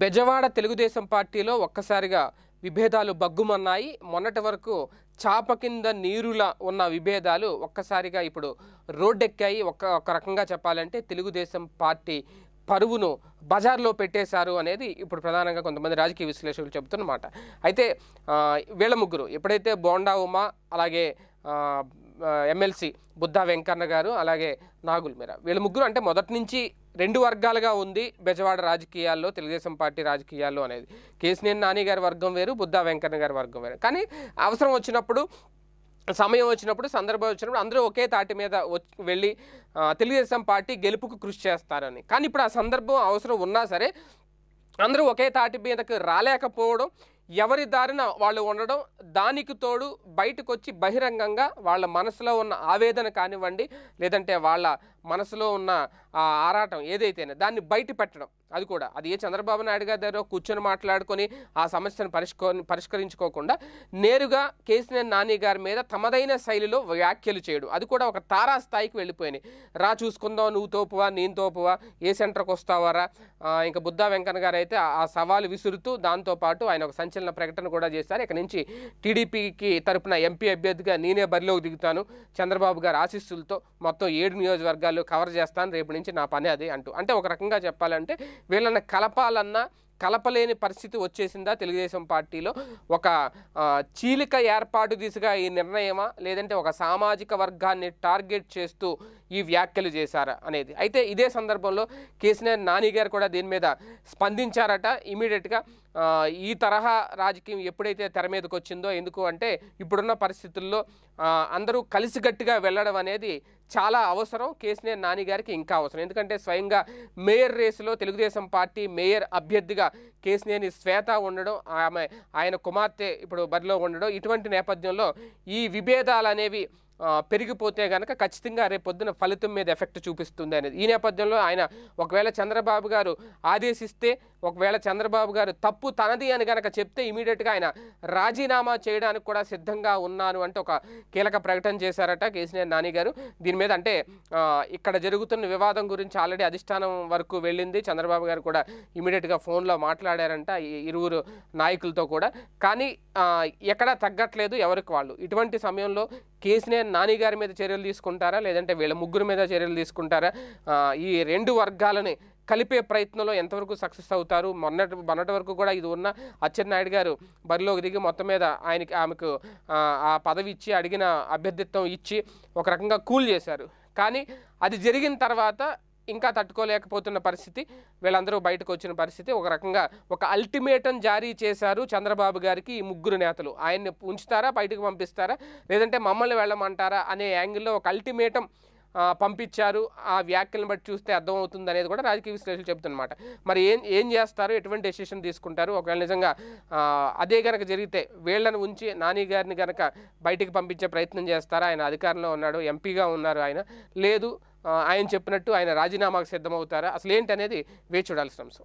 బెజవాడ తెలుగుదేశం పార్టీలో ఒక్కసారిగా విభేదాలు బగ్గుమన్నాయి మొన్నటి వరకు చాప కింద నీరులా ఉన్న విభేదాలు ఒక్కసారిగా ఇప్పుడు రోడ్డెక్కాయి ఒక్క ఒక రకంగా చెప్పాలంటే తెలుగుదేశం పార్టీ పరువును బజార్లో పెట్టేశారు అనేది ఇప్పుడు ప్రధానంగా కొంతమంది రాజకీయ విశ్లేషకులు చెబుతున్నమాట అయితే వీళ్ళ ముగ్గురు ఎప్పుడైతే బోండా ఉమా అలాగే ఎమ్మెల్సీ బుద్ధా వెంకన్న గారు అలాగే నాగుల్ మీరా వీళ్ళ ముగ్గురు అంటే మొదటి నుంచి రెండు వర్గాలుగా ఉంది బెజవాడ రాజకీయాల్లో తెలుగుదేశం పార్టీ రాజకీయాల్లో అనేది కేసినేని నాని గారి వర్గం వేరు బుద్ధా వెంకన్న గారి వర్గం వేరు కానీ అవసరం వచ్చినప్పుడు సమయం వచ్చినప్పుడు సందర్భం వచ్చినప్పుడు అందరూ ఒకే తాటి మీద వెళ్ళి తెలుగుదేశం పార్టీ గెలుపుకు కృషి చేస్తారని కానీ ఇప్పుడు ఆ సందర్భం అవసరం ఉన్నా సరే అందరూ ఒకే తాటి మీదకు రాలేకపోవడం ఎవరి దారిన వాళ్ళు ఉండడం దానికి తోడు బయటకు వచ్చి బహిరంగంగా వాళ్ళ మనసులో ఉన్న ఆవేదన కానివ్వండి లేదంటే వాళ్ళ మనసులో ఉన్న ఆ ఆరాటం ఏదైతేనే దాన్ని బయట పెట్టడం అది కూడా అది ఏ చంద్రబాబు నాయుడు గారి దగ్గర కూర్చొని మాట్లాడుకొని ఆ సమస్యను పరిష్కో పరిష్కరించుకోకుండా నేరుగా కేసీఆర్ నాని గారి మీద తమదైన శైలిలో వ్యాఖ్యలు చేయడం అది కూడా ఒక తారా స్థాయికి వెళ్ళిపోయినాయి రా చూసుకుందాం నువ్వు తోపువా నేను తోపువా ఏ సెంటర్కి వస్తావారా ఇంకా బుద్ధా వెంకన్న గారు అయితే ఆ సవాలు విసురుతూ దాంతోపాటు ఆయన ఒక సంచలన ప్రకటన కూడా చేశారు ఇక్కడ నుంచి టీడీపీకి తరపున ఎంపీ అభ్యర్థిగా నేనే బరిలోకి దిగుతాను చంద్రబాబు గారు ఆశీస్సులతో మొత్తం ఏడు నియోజకవర్గాలు వాళ్ళు కవర్ చేస్తాను రేపు నుంచి నా పని అది అంటూ అంటే ఒక రకంగా చెప్పాలంటే వీళ్ళని కలపాలన్నా కలపలేని పరిస్థితి వచ్చేసిందా తెలుగుదేశం పార్టీలో ఒక చీలిక ఏర్పాటు దిశగా ఈ నిర్ణయమా లేదంటే ఒక సామాజిక వర్గాన్ని టార్గెట్ చేస్తూ ఈ వ్యాఖ్యలు చేశారా అనేది అయితే ఇదే సందర్భంలో కేసీఆర్ నాని గారు కూడా దీని మీద స్పందించారట ఇమీడియట్గా ఈ తరహా రాజకీయం ఎప్పుడైతే తెర మీదకి వచ్చిందో ఎందుకు అంటే ఇప్పుడున్న పరిస్థితుల్లో అందరూ కలిసిగట్టుగా వెళ్ళడం అనేది చాలా అవసరం కేసీఆర్ నాని గారికి ఇంకా అవసరం ఎందుకంటే స్వయంగా మేయర్ రేసులో తెలుగుదేశం పార్టీ మేయర్ అభ్యర్థిగా కేసీఆర్ని శ్వేత ఉండడం ఆమె ఆయన కుమార్తె ఇప్పుడు బరిలో ఉండడం ఇటువంటి నేపథ్యంలో ఈ విభేదాలు అనేవి పెరిగిపోతే కనుక ఖచ్చితంగా రేపొద్దున ఫలితం మీద ఎఫెక్ట్ చూపిస్తుంది అనేది ఈ నేపథ్యంలో ఆయన ఒకవేళ చంద్రబాబు గారు ఆదేశిస్తే ఒకవేళ చంద్రబాబు గారు తప్పు తనది అని కనుక చెప్తే ఇమీడియట్గా ఆయన రాజీనామా చేయడానికి కూడా సిద్ధంగా ఉన్నాను అంటే ఒక కీలక ప్రకటన చేశారట కేసీఆర్ నాని గారు దీని మీద అంటే ఇక్కడ జరుగుతున్న వివాదం గురించి ఆల్రెడీ అధిష్టానం వరకు వెళ్ళింది చంద్రబాబు గారు కూడా ఇమీడియట్గా ఫోన్లో మాట్లాడారంట ఇరువురు నాయకులతో కూడా కానీ ఎక్కడా తగ్గట్లేదు ఎవరికి వాళ్ళు ఇటువంటి సమయంలో కేసునే నాని గారి మీద చర్యలు తీసుకుంటారా లేదంటే వీళ్ళ ముగ్గురు మీద చర్యలు తీసుకుంటారా ఈ రెండు వర్గాలని కలిపే ప్రయత్నంలో ఎంతవరకు సక్సెస్ అవుతారు మొన్నటి మొన్నటి వరకు కూడా ఇది ఉన్న అచ్చెన్నాయుడు గారు బరిలోకి దిగి మొత్తం మీద ఆయనకి ఆమెకు ఆ పదవి ఇచ్చి అడిగిన అభ్యర్థిత్వం ఇచ్చి ఒక రకంగా కూల్ చేశారు కానీ అది జరిగిన తర్వాత ఇంకా తట్టుకోలేకపోతున్న పరిస్థితి వీళ్ళందరూ బయటకు వచ్చిన పరిస్థితి ఒక రకంగా ఒక అల్టిమేటం జారీ చేశారు చంద్రబాబు గారికి ఈ ముగ్గురు నేతలు ఆయన్ని ఉంచుతారా బయటకు పంపిస్తారా లేదంటే మమ్మల్ని వెళ్ళమంటారా అనే యాంగిల్లో ఒక అల్టిమేటం పంపించారు ఆ వ్యాఖ్యలను బట్టి చూస్తే అర్థమవుతుంది అనేది కూడా రాజకీయ విశ్లేషకులు చెబుతున్నమాట మరి ఏం ఏం చేస్తారు ఎటువంటి డెసిషన్ తీసుకుంటారు ఒకవేళ నిజంగా అదే గనక జరిగితే వీళ్లను ఉంచి నాని గారిని కనుక బయటికి పంపించే ప్రయత్నం చేస్తారా ఆయన అధికారంలో ఉన్నాడు ఎంపీగా ఉన్నారు ఆయన లేదు ఆయన చెప్పినట్టు ఆయన రాజీనామాకు సిద్ధమవుతారా అసలు ఏంటనేది వేచి చూడాల్సిన అంశం